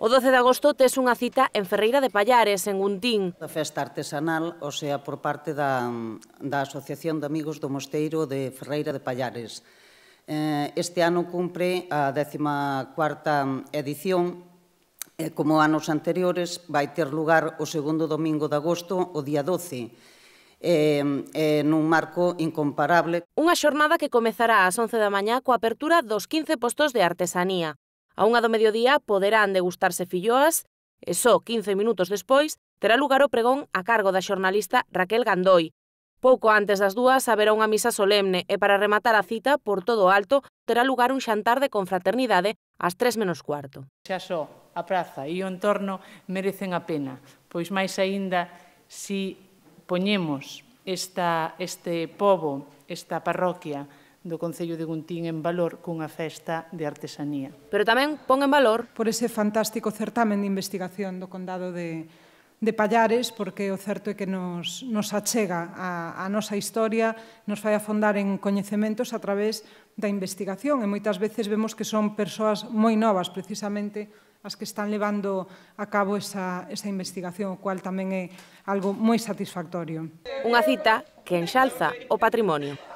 O 12 de agosto tes unha cita en Ferreira de Pallares, en Guntín. A festa artesanal, o sea, por parte da, da Asociación de Amigos do Mosteiro de Ferreira de Pallares. Eh, este ano cumpre a 14ª edición e, como anos anteriores, vai ter lugar o segundo domingo de agosto, o día 12, eh, eh, nun marco incomparable. Unha xornada que comezará ás 11 da mañá coa apertura dos 15 postos de artesanía. A unha do mediodía poderán degustarse filloas e só 15 minutos despois terá lugar o pregón a cargo da xornalista Raquel Gandoi. Pouco antes das dúas haberá unha misa solemne e para rematar a cita, por todo alto, terá lugar un xantar de confraternidade ás 3 menos cuarto. Xa só a praza e o entorno merecen a pena, pois máis aínda si poñemos esta, este povo, esta parroquia, do Concello de Guntín en valor cunha festa de artesanía. Pero tamén pon en valor... Por ese fantástico certamen de investigación do Condado de, de Pallares, porque o certo é que nos, nos achega a, a nosa historia, nos fai afondar en coñecementos a través da investigación, e moitas veces vemos que son persoas moi novas, precisamente, as que están levando a cabo esa, esa investigación, o cual tamén é algo moi satisfactorio. Unha cita que enxalza o patrimonio.